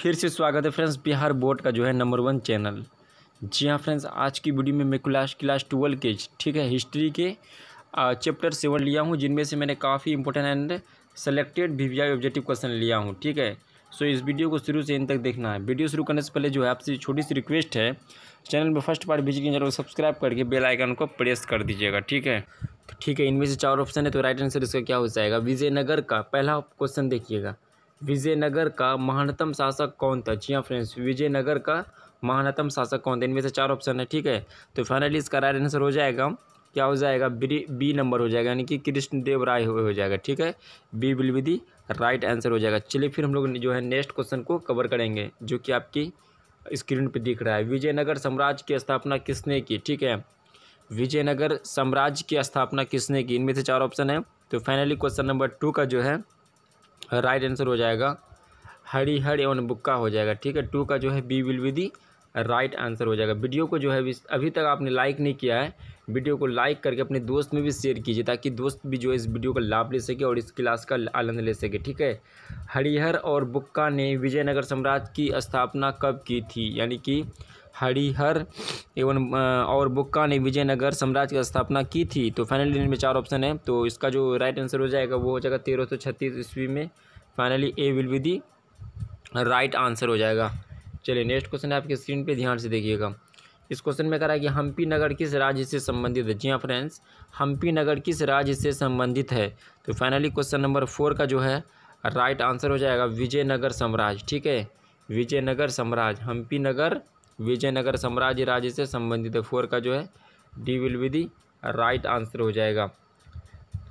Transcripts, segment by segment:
फिर से स्वागत है फ्रेंड्स बिहार बोर्ड का जो है नंबर वन चैनल जी हाँ फ्रेंड्स आज की वीडियो में मैं क्लास क्लास ट्वेल्व के ठीक है हिस्ट्री के चैप्टर सेवन लिया हूँ जिनमें से मैंने काफ़ी important and selected V V I objective question लिया हूँ ठीक है सो इस वीडियो को शुरू से इन तक देखना है वीडियो शुरू करने से पहले जो है आपसे छोटी सी रिक्वेस्ट है चैनल में फर्स्ट पार्ट भेजिए जरूर सब्सक्राइब करके बेल आइकन को प्रेस कर दीजिएगा ठीक है ठीक है इनमें से चार ऑप्शन है तो राइट आंसर इसका क्या हो जाएगा विजयनगर का पहला क्वेश्चन देखिएगा विजयनगर का महानतम शासक कौन था जी हाँ फ्रेंड्स विजयनगर का महानतम शासक कौन था इनमें से चार ऑप्शन है ठीक है तो फाइनली इसका राइट आंसर हो जाएगा क्या हो जाएगा बी बी नंबर हो जाएगा यानी कि कृष्णदेव राय हो जाएगा ठीक है B will be the right answer हो जाएगा चलिए फिर हम लोग जो है नेक्स्ट क्वेश्चन को कवर करेंगे जो कि आपकी स्क्रीन पर दिख रहा है विजयनगर साम्राज्य की स्थापना किसने की ठीक है विजयनगर साम्राज्य की स्थापना किसने की इनमें से चार ऑप्शन है तो फाइनली क्वेश्चन नंबर टू का जो है राइट आंसर हो जाएगा हरिहर एवं बुक्का हो जाएगा ठीक है टू का जो है B will be the right answer हो जाएगा वीडियो को जो है अभी तक आपने लाइक नहीं किया है वीडियो को लाइक करके अपने दोस्त में भी शेयर कीजिए ताकि दोस्त भी जो है इस वीडियो का लाभ ले सके और इस क्लास का आनंद ले सके ठीक है हरिहर और बुक्का ने विजयनगर साम्राज्य की स्थापना कब की थी यानी कि हरिहर एवं और बुक्का ने विजयनगर साम्राज्य की स्थापना की थी तो फाइनली इनमें चार ऑप्शन है तो इसका जो राइट आंसर हो जाएगा वो हो जाएगा तेरह सौ छत्तीस ईस्वी में finally A will be the right answer हो जाएगा चलिए नेक्स्ट क्वेश्चन है आपके स्क्रीन पे ध्यान से देखिएगा इस क्वेश्चन में कह रहा है कि हम्पी नगर किस राज्य से संबंधित है जी हाँ फ्रेंड्स हम्पी नगर किस राज्य से संबंधित है तो फाइनली क्वेश्चन नंबर फोर का जो है राइट आंसर हो जाएगा विजयनगर साम्राज्य ठीक है विजयनगर साम्राज्य हम्पी नगर विजयनगर साम्राज्य राज्य से संबंधित है फोर का जो है D will be the right answer हो जाएगा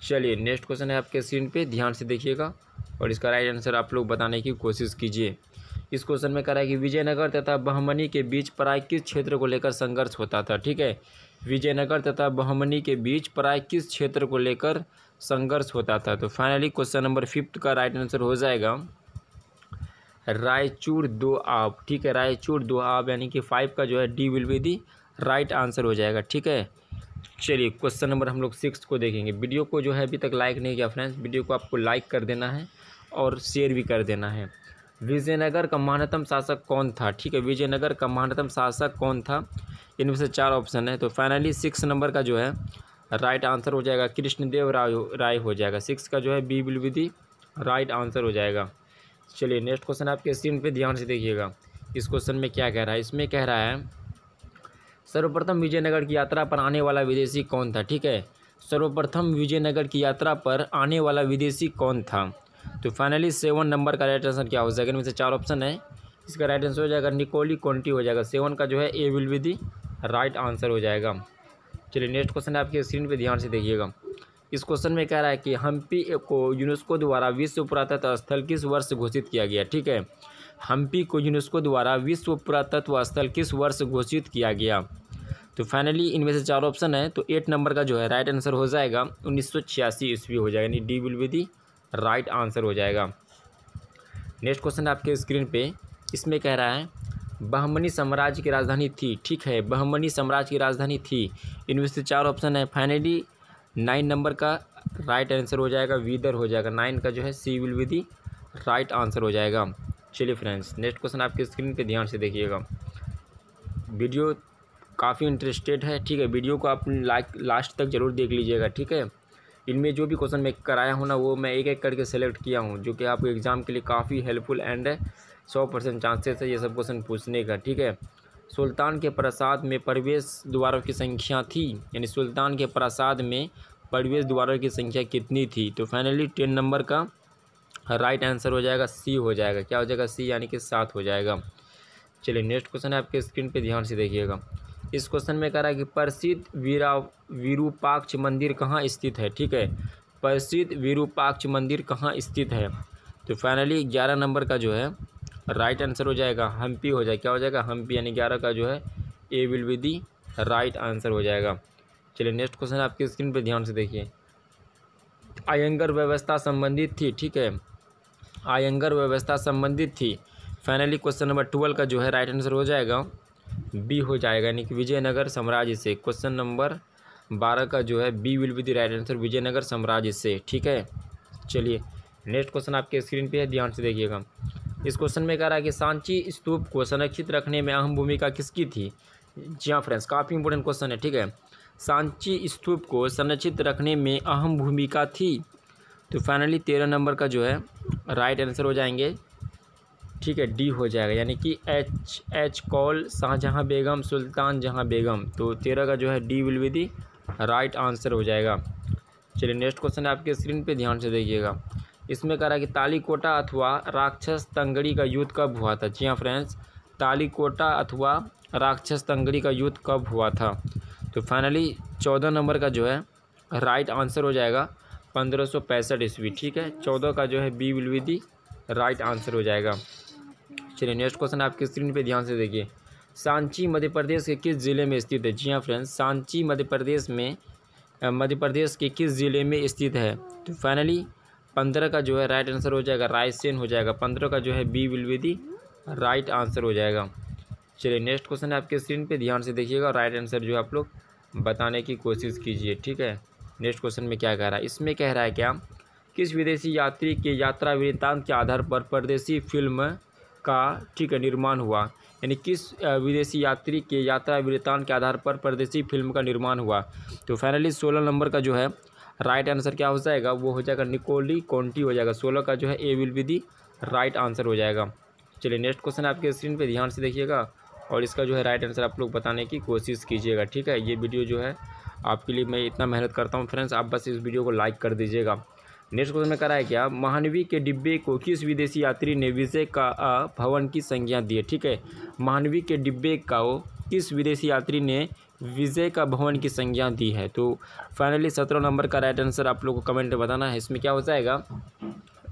चलिए नेक्स्ट क्वेश्चन है आपके स्क्रीन पे ध्यान से देखिएगा और इसका राइट आंसर आप लोग बताने की कोशिश कीजिए इस क्वेश्चन में कह रहा है कि विजयनगर तथा बहमनी के बीच पराय किस क्षेत्र को लेकर संघर्ष होता था ठीक है विजयनगर तथा बहमनी के बीच पराय किस क्षेत्र को लेकर संघर्ष होता था तो फाइनली क्वेश्चन नंबर फिफ्थ का राइट आंसर हो जाएगा रायचूर दो आब ठीक है रायचूर दो आब यानी कि फाइव का जो है D will be the right answer हो जाएगा ठीक है चलिए क्वेश्चन नंबर हम लोग सिक्स को देखेंगे वीडियो को जो है अभी तक लाइक नहीं किया फ्रेंड्स वीडियो को आपको लाइक कर देना है और शेयर भी कर देना है विजयनगर का महानतम शासक कौन था ठीक है विजयनगर का महानतम शासक कौन था इनमें से चार ऑप्शन है तो फाइनली सिक्स नंबर का जो है राइट आंसर हो जाएगा कृष्णदेव राय राय हो जाएगा सिक्स का जो है बी विल विधि राइट आंसर हो जाएगा चलिए नेक्स्ट क्वेश्चन आपके स्क्रीन पे ध्यान से देखिएगा इस क्वेश्चन में क्या कह रहा है इसमें कह रहा है सर्वप्रथम विजयनगर की यात्रा पर आने वाला विदेशी कौन था ठीक है सर्वप्रथम विजयनगर की यात्रा पर आने वाला विदेशी कौन था तो फाइनली सेवन नंबर का राइट आंसर क्या हो जाएगा इनमें से चार ऑप्शन है इसका राइट आंसर हो जाएगा निकोली कॉन्टी हो जाएगा सेवन का जो है A will be the right answer हो जाएगा चलिए नेक्स्ट क्वेश्चन आपके स्क्रीन पर ध्यान से देखिएगा इस क्वेश्चन में कह रहा है कि हम्पी को यूनेस्को द्वारा विश्व पुरातत्व स्थल किस वर्ष घोषित किया गया ठीक है हम्पी को यूनेस्को द्वारा विश्व पुरातत्व स्थल किस वर्ष घोषित किया गया तो फाइनली इनमें से चार ऑप्शन है तो एट नंबर का जो है राइट आंसर हो जाएगा उन्नीस सौ छियासी ईस्वी हो जाएगा यानी D will be the right answer हो जाएगा नेक्स्ट क्वेश्चन आपके स्क्रीन पे इसमें कह रहा है बहमनी साम्राज्य की राजधानी थी ठीक है बहमनी साम्राज्य की राजधानी थी इनमें से चार ऑप्शन है फाइनली नाइन नंबर का राइट आंसर हो जाएगा वीदर हो जाएगा नाइन का जो है C will be right answer हो जाएगा चलिए फ्रेंड्स नेक्स्ट क्वेश्चन आपके स्क्रीन पे ध्यान से देखिएगा वीडियो काफ़ी इंटरेस्टेड है ठीक है वीडियो को आप लाइक लास्ट तक ज़रूर देख लीजिएगा ठीक है इनमें जो भी क्वेश्चन मैं कराया हूँ ना वो मैं एक एक करके सेलेक्ट किया हूँ जो कि आपके एग्ज़ाम के लिए काफ़ी हेल्पफुल एंड है सौ परसेंट चांसेस है ये सब क्वेश्चन पूछने का ठीक है सुल्तान के प्रसाद में प्रवेश द्वारों की संख्या थी यानी सुल्तान के प्रसाद में प्रवेश द्वारों की संख्या कितनी थी तो फाइनली टेन नंबर का राइट आंसर हो जाएगा सी हो जाएगा क्या हो जाएगा सी यानी कि सात हो जाएगा चलिए नेक्स्ट क्वेश्चन है आपके स्क्रीन पे ध्यान से देखिएगा इस क्वेश्चन में कह रहा है कि प्रसिद्ध वीरा वीरूपाक्ष मंदिर कहाँ स्थित है ठीक है प्रसिद्ध वीरूपाक्ष मंदिर कहाँ स्थित है तो फाइनली ग्यारह नंबर का जो है राइट आंसर हो जाएगा हम्पी हो जाएगा क्या हो जाएगा हम्पी यानी ग्यारह का जो है A will be the right answer हो जाएगा चलिए नेक्स्ट क्वेश्चन आपकी स्क्रीन पर ध्यान से देखिए आयंगर व्यवस्था संबंधित थी ठीक है आयंगर व्यवस्था संबंधित थी फाइनली क्वेश्चन नंबर ट्वेल्व का जो है राइट आंसर हो जाएगा बी हो जाएगा यानी कि विजयनगर साम्राज्य से क्वेश्चन नंबर बारह का जो है B will be the right answer Vijayanagara साम्राज्य से ठीक है चलिए नेक्स्ट क्वेश्चन आपके स्क्रीन पे है ध्यान से देखिएगा इस क्वेश्चन में कह रहा है कि सांची स्तूप को संरक्षित रखने में अहम भूमिका किसकी थी जी हाँ फ्रेंड्स काफ़ी इंपॉर्टेंट क्वेश्चन है ठीक है सांची स्तूप को संरक्षित रखने में अहम भूमिका थी तो फाइनली तेरह नंबर का जो है राइट आंसर हो जाएंगे ठीक है डी हो जाएगा यानी कि एच एच कॉल शाहजहाँ बेगम सुल्तान जहाँ बेगम तो तेरह का जो है D will be the right answer हो जाएगा चलिए नेक्स्ट क्वेश्चन आपके स्क्रीन पे ध्यान से देखिएगा इसमें कह रहा है कि तालीकोटा अथवा राक्षस तंगड़ी का युद्ध कब हुआ था जी हाँ फ्रेंड्स तालीकोटा अथवा राक्षस तंगड़ी का युद्ध कब हुआ था तो फाइनली चौदह नंबर का जो है राइट आंसर हो जाएगा पंद्रह सौ पैंसठ ईस्वी ठीक है चौदह का जो है B will be the right answer हो जाएगा चलिए नेक्स्ट क्वेश्चन आपकी स्क्रीन पे ध्यान से देखिए सांची मध्य प्रदेश के किस ज़िले में स्थित है जी हाँ फ्रेंड्स सांची मध्य प्रदेश में मध्य प्रदेश के किस ज़िले में स्थित है तो फाइनली पंद्रह का जो है राइट आंसर हो जाएगा रायसेन हो जाएगा पंद्रह का जो है B will be the right answer हो जाएगा चलिए नेक्स्ट क्वेश्चन है आपके स्क्रीन पे ध्यान से देखिएगा राइट आंसर जो है आप लोग बताने की कोशिश कीजिए ठीक है नेक्स्ट क्वेश्चन में क्या कह रहा है इसमें कह रहा है क्या किस विदेशी यात्री के यात्रा वृत्तांत के आधार पर परदेशी फिल्म का ठीक है निर्माण हुआ यानी किस विदेशी यात्री के यात्रा वृत्तांत के आधार पर परदेशी फिल्म का निर्माण हुआ तो फाइनली सोलह नंबर का जो है राइट आंसर क्या हो जाएगा वो हो जाएगा निकोली कॉन्टी हो जाएगा सोलह का जो है A will be the right answer हो जाएगा चलिए नेक्स्ट क्वेश्चन आपके स्क्रीन पर ध्यान से देखिएगा और इसका जो है राइट आंसर आप लोग बताने की कोशिश कीजिएगा ठीक है ये वीडियो जो है आपके लिए मैं इतना मेहनत करता हूँ फ्रेंड्स आप बस इस वीडियो को लाइक कर दीजिएगा नेक्स्ट क्वेश्चन में कराया क्या महानवी के डिब्बे को किस विदेशी यात्री ने विजय का भवन की संज्ञा दी है ठीक है महानवी के डिब्बे का किस विदेशी यात्री ने विजय का भवन की संज्ञा दी है तो फाइनली सत्रह नंबर का राइट आंसर आप लोग को कमेंट में बताना है इसमें क्या हो जाएगा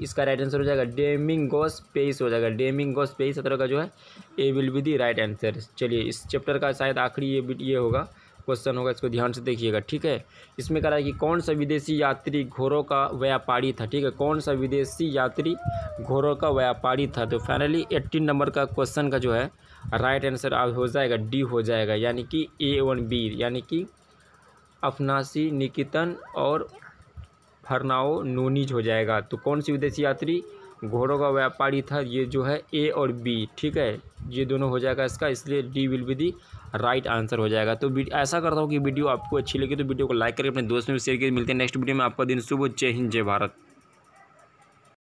इसका राइट आंसर हो जाएगा डेमिंग गोस पेस हो जाएगा डेमिंग गोस पेस सत्रह का जो है A will be the right answer चलिए इस चैप्टर का शायद आखिरी ये ये होगा क्वेश्चन होगा इसको ध्यान से देखिएगा ठीक है इसमें कह रहा है कि कौन सा विदेशी यात्री घोड़ों का व्यापारी था ठीक है कौन सा विदेशी यात्री घोड़ों का व्यापारी था तो फाइनली एट्टीन नंबर का क्वेश्चन का जो है राइट आंसर हो जाएगा डी हो जाएगा यानी कि ए वन बी यानी कि अफनासी निकितन और फरनाओ नोनीज हो जाएगा तो कौन सी विदेशी यात्री घोड़ों का व्यापारी था ये जो है ए और बी ठीक है ये दोनों हो जाएगा इसका इसलिए D will be the right answer हो जाएगा तो ऐसा करता हूँ कि वीडियो आपको अच्छी लगी तो वीडियो को लाइक करके अपने दोस्तों में शेयर करिए मिलते हैं नेक्स्ट वीडियो में आपका दिन सुबह जय हिंद जय भारत